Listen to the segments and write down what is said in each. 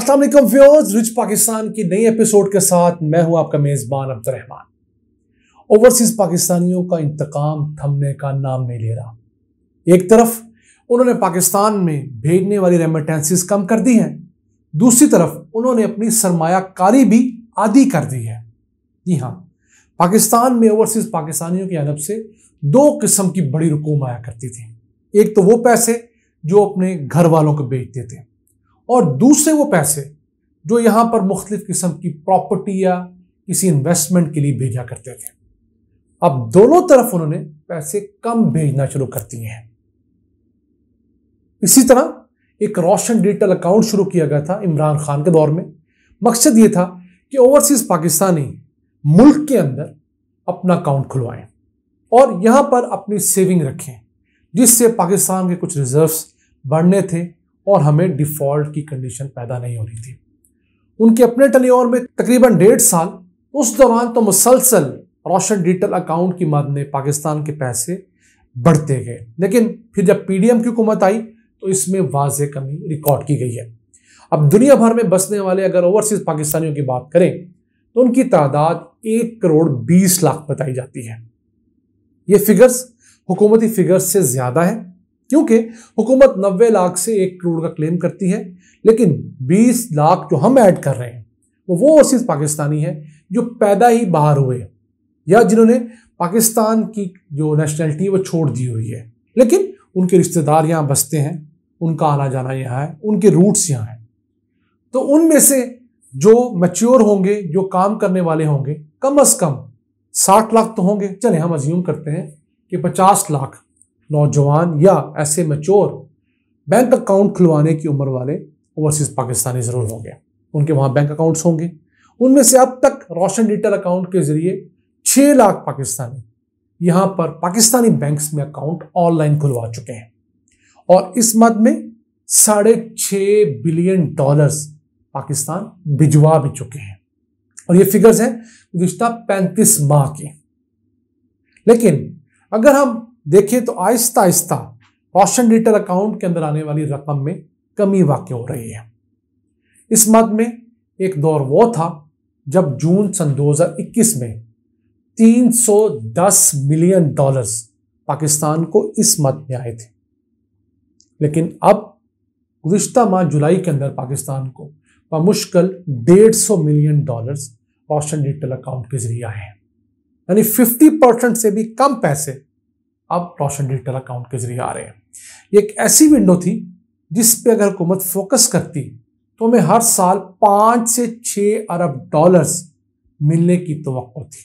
Aslam viewers rich Pakistan की नई episode के साथ मैं हूं आपका मेज़बान अब्दुलरहमान ओवरसीज़ पाकिस्तानियों का इंतकाम थमने का नाम नहीं ले रहा एक तरफ उन्होंने पाकिस्तान में भेजने वाली रेमिटेंसिस कम कर दी हैं दूसरी तरफ उन्होंने अपनी सरमायाकारी भी आदि कर दी है जी हाँ पाकिस्तान में ओवरसीज़ पाकिस्तानियों की अनब से दो किस्म की बड़ी रकूम आया करती थी एक तो वो पैसे जो अपने घर वालों को बेचते थे और दूसरे वो पैसे जो यहां पर मुख्तलिफ किस्म की प्रॉपर्टी या किसी इन्वेस्टमेंट के लिए भेजा करते थे अब दोनों तरफ उन्होंने पैसे कम भेजना शुरू कर दिए हैं इसी तरह एक रोशन डिजिटल अकाउंट शुरू किया गया था इमरान खान के दौर में मकसद ये था कि ओवरसीज पाकिस्तानी मुल्क के अंदर अपना अकाउंट खुलवाएं और यहां पर अपनी सेविंग रखें जिससे पाकिस्तान के कुछ रिजर्व्स बढ़ने थे और हमें डिफॉल्ट की कंडीशन पैदा नहीं हो रही थी उनके अपने टनियोर में तकरीबन डेढ़ साल उस दौरान तो मुसलसल रोशन डिजिटल अकाउंट की मद में पाकिस्तान के पैसे बढ़ते गए लेकिन फिर जब पी की हुकूमत आई तो इसमें वाज कमी रिकॉर्ड की गई है अब दुनिया भर में बसने वाले अगर ओवरसीज पाकिस्तानियों की बात करें तो उनकी तादाद एक करोड़ बीस लाख बताई जाती है ये फिगर्स हुकूमती फिगर्स से ज़्यादा है क्योंकि हुकूमत नब्बे लाख से एक करोड़ का क्लेम करती है लेकिन बीस लाख जो हम ऐड कर रहे हैं वो वो ओवरसीज पाकिस्तानी है जो पैदा ही बाहर हुए या जिन्होंने पाकिस्तान की जो नेशनैलिटी वो छोड़ दी हुई है लेकिन उनके रिश्तेदार यहाँ बसते हैं उनका आना जाना यहाँ है उनके रूट्स यहाँ हैं तो उनमें से जो मैच्योर होंगे जो काम करने वाले होंगे कम अज़ कम साठ लाख तो होंगे चले हम अज्यूम करते हैं कि पचास लाख नौजवान या ऐसे मचोर बैंक अकाउंट खुलवाने की उम्र वाले ओवरसीज़ पाकिस्तानी ज़रूर होंगे उनके वहाँ बैंक अकाउंट्स होंगे उनमें से अब तक रोशन डिटेल अकाउंट के ज़रिए छः लाख पाकिस्तानी यहाँ पर पाकिस्तानी बैंक्स में अकाउंट ऑनलाइन खुलवा चुके हैं और इस मद में साढ़े छः बिलियन डॉलर्स पाकिस्तान भिजवा भी चुके हैं और ये फिगर्स हैं गुजशत पैंतीस माह के लेकिन अगर हम देखें तो आहिस्ता आहिस्ता ऑप्शन डिटेल अकाउंट के अंदर आने वाली रकम में कमी वाक़ हो रही है इस मद में एक दौर वो था जब जून सन 2021 में 310 मिलियन डॉलर्स पाकिस्तान को इस मद में आए थे लेकिन अब गुज्त माह जुलाई के अंदर पाकिस्तान को मुश्किल डेढ़ सौ million dollars option detail account के जरिए आए हैं यानी 50 परसेंट से भी कम पैसे अब रोशन डिजिटल अकाउंट के जरिए आ रहे हैं ये एक ऐसी विंडो थी जिस पे अगर हुकूमत फोकस करती तो हमें हर साल पाँच से छः अरब डॉलर्स मिलने की तो थी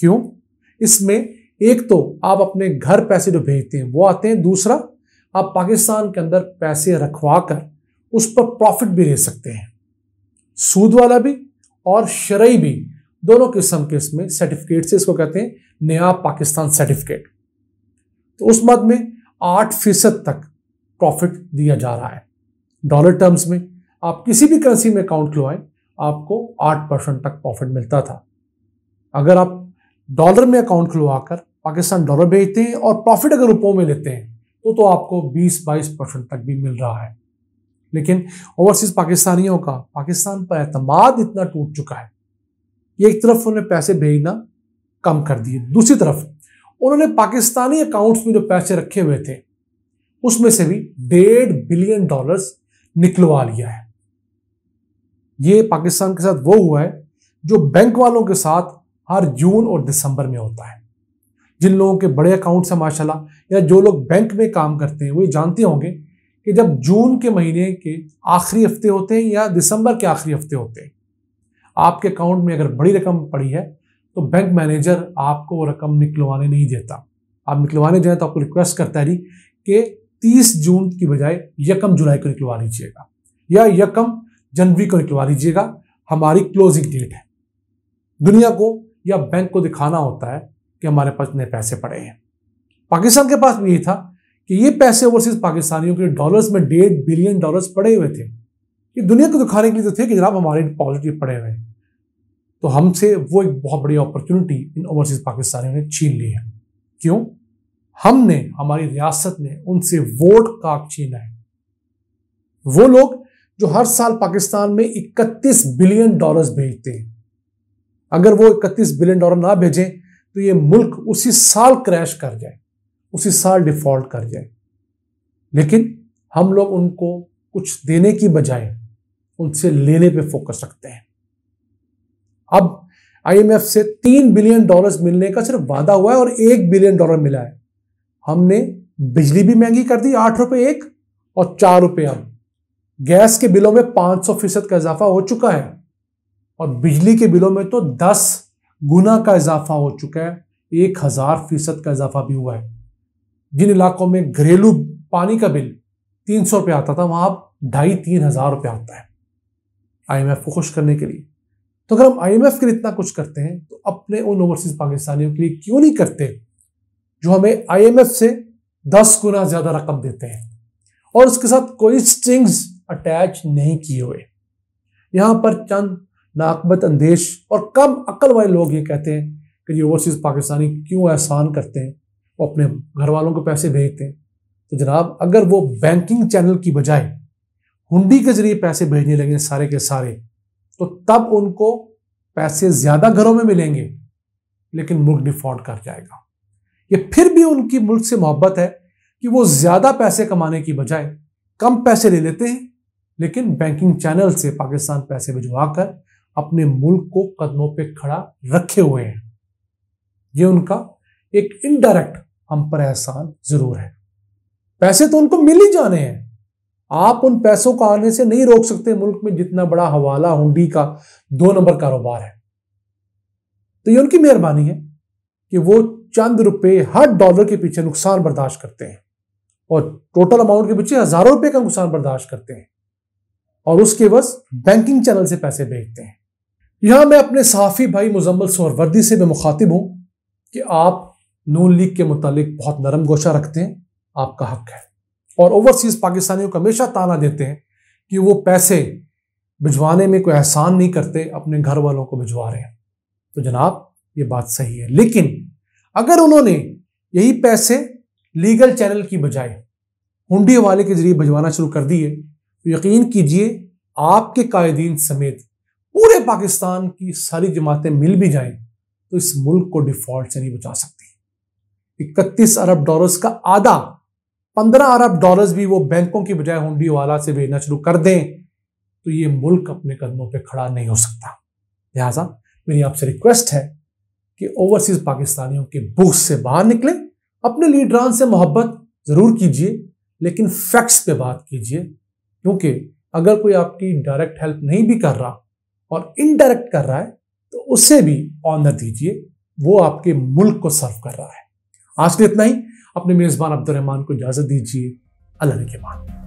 क्यों इसमें एक तो आप अपने घर पैसे जो भेजते हैं वो आते हैं दूसरा आप पाकिस्तान के अंदर पैसे रखवा कर उस पर प्रॉफिट भी ले सकते हैं सूद वाला भी और शरई भी दोनों किस्म के इसमें सर्टिफिकेट से इसको कहते हैं नया पाकिस्तान सर्टिफिकेट तो उस मद में आठ फीसद तक प्रॉफिट दिया जा रहा है डॉलर टर्म्स में आप किसी भी करेंसी में अकाउंट खुलवाएं आपको आठ परसेंट तक प्रॉफिट मिलता था अगर आप डॉलर में अकाउंट खुलवाकर पाकिस्तान डॉलर भेजते हैं और प्रॉफिट अगर रुपयों में लेते हैं तो तो आपको 20-22 परसेंट तक भी मिल रहा है लेकिन ओवरसीज पाकिस्तानियों का पाकिस्तान पर अतमाद इतना टूट चुका है एक तरफ उन्होंने पैसे भेजना कम कर दिए दूसरी तरफ उन्होंने पाकिस्तानी अकाउंट्स में जो पैसे रखे हुए थे उसमें से भी डेढ़ बिलियन डॉलर्स निकलवा लिया है ये पाकिस्तान के साथ वो हुआ है जो बैंक वालों के साथ हर जून और दिसंबर में होता है जिन लोगों के बड़े अकाउंट्स हैं माशाल्लाह या जो लोग बैंक में काम करते हैं वो ये जानते होंगे कि जब जून के महीने के आखिरी हफ्ते होते हैं या दिसंबर के आखिरी हफ्ते होते हैं आपके अकाउंट में अगर बड़ी रकम पड़ी है तो बैंक मैनेजर आपको वो रकम निकलवाने नहीं देता आप निकलवाने जाए तो आपको रिक्वेस्ट करता है जी कि तीस जून की बजाय यकम जुलाई को निकलवा लीजिएगा या यकम जनवरी को निकलवा लीजिएगा हमारी क्लोजिंग डेट है दुनिया को या बैंक को दिखाना होता है कि हमारे पास इतने पैसे पड़े हैं पाकिस्तान के पास भी यही था कि ये पैसे ओवरसीज पाकिस्तानियों के डॉलर्स में डेढ़ बिलियन डॉलर्स पड़े हुए थे ये दुनिया को दिखाने के लिए तो थे कि जनाब हमारे पॉजिटिव पड़े हुए हैं तो हमसे वो एक बहुत बड़ी अपॉर्चुनिटी इन ओवरसीज पाकिस्तानियों ने छीन ली है क्यों हमने हमारी रियासत ने उनसे वोट का छीना है वो लोग जो हर साल पाकिस्तान में 31 बिलियन डॉलर्स भेजते हैं अगर वो 31 बिलियन डॉलर ना भेजें तो ये मुल्क उसी साल क्रैश कर जाए उसी साल डिफॉल्ट कर जाए लेकिन हम लोग उनको कुछ देने की बजाय उनसे लेने पे फोकस रखते हैं अब आईएमएफ से तीन बिलियन डॉलर्स मिलने का सिर्फ वादा हुआ है और एक बिलियन डॉलर मिला है हमने बिजली भी महंगी कर दी आठ रुपए एक और चार रुपये अब गैस के बिलों में पांच सौ फीसद का इजाफा हो चुका है और बिजली के बिलों में तो दस गुना का इजाफा हो चुका है एक हजार फीसद का इजाफा भी हुआ है जिन इलाकों में घरेलू पानी का बिल तीन सौ रुपया आता था वहां अब ढाई तीन हजार रुपया आता है आईएमएफ को खुश करने के लिए तो अगर हम आईएमएफ के लिए इतना कुछ करते हैं तो अपने उन ओवरसीज पाकिस्तानियों के लिए क्यों नहीं करते जो हमें आईएमएफ से दस गुना ज्यादा रकम देते हैं और उसके साथ कोई स्ट्रिंग्स अटैच नहीं किए हुए यहाँ पर चंद नाकबत अंदेश और कम अकल वाले लोग ये कहते हैं कि ये ओवरसीज़ पाकिस्तानी क्यों एहसान करते हैं वो अपने घर वालों को पैसे भेजते हैं तो जनाब अगर वो बैंकिंग चैनल की बजाय हुंडी के जरिए पैसे भेजने लगे सारे के सारे तो तब उनको पैसे ज्यादा घरों में मिलेंगे लेकिन मुल्क डिफॉल्ट कर जाएगा ये फिर भी उनकी मुल्क से मोहब्बत है कि वो ज्यादा पैसे कमाने की बजाय कम पैसे ले लेते हैं लेकिन बैंकिंग चैनल से पाकिस्तान पैसे भिजवाकर अपने मुल्क को कदमों पे खड़ा रखे हुए हैं ये उनका एक इनडायरेक्ट हम पर एहसान जरूर है पैसे तो उनको मिल ही जाने हैं आप उन पैसों को आने से नहीं रोक सकते मुल्क में जितना बड़ा हवाला हुंडी का दो नंबर कारोबार है तो ये उनकी मेहरबानी है कि वो चंद रुपए हर डॉलर के पीछे नुकसान बर्दाश्त करते हैं और टोटल अमाउंट के पीछे हजारों रुपए का नुकसान बर्दाश्त करते हैं और उसके बस बैंकिंग चैनल से पैसे भेजते हैं यहां मैं अपने साफी भाई मुजम्मल सोरवर्दी से भी मुखातिब हूं कि आप नून लीग के मुतालिक बहुत नरम गोशा रखते हैं आपका हक है और ओवरसीज पाकिस्तानियों को हमेशा ताना देते हैं कि वो पैसे भिजवाने में कोई एहसान नहीं करते अपने घर वालों को भिजवा रहे हैं तो जनाब ये बात सही है लेकिन अगर उन्होंने यही पैसे लीगल चैनल की बजाय हुंडी वाले के जरिए भिजवाना शुरू कर दिए तो यकीन कीजिए आपके कायदीन समेत पूरे पाकिस्तान की सारी जमातें मिल भी जाएं तो इस मुल्क को डिफॉल्ट से नहीं बचा सकती इकतीस अरब डॉलर्स का आधा पंद्रह अरब डॉलर्स भी वो बैंकों की बजाय हुंडी वाला से भेजना शुरू कर दें तो ये मुल्क अपने कदमों पर खड़ा नहीं हो सकता लिहाजा मेरी आपसे रिक्वेस्ट है कि ओवरसीज पाकिस्तानियों के बुख से बाहर निकलें अपने लीडरान से मोहब्बत ज़रूर कीजिए लेकिन फैक्ट्स पे बात कीजिए क्योंकि अगर कोई आपकी डायरेक्ट हेल्प नहीं भी कर रहा और इनडायरेक्ट कर रहा है तो उसे भी ऑनर दीजिए वो आपके मुल्क को सर्व कर रहा है आज के लिए इतना ही अपने मेज़बान अब्दुलरहमान को इजाज़त दीजिए अल्लाह के बाद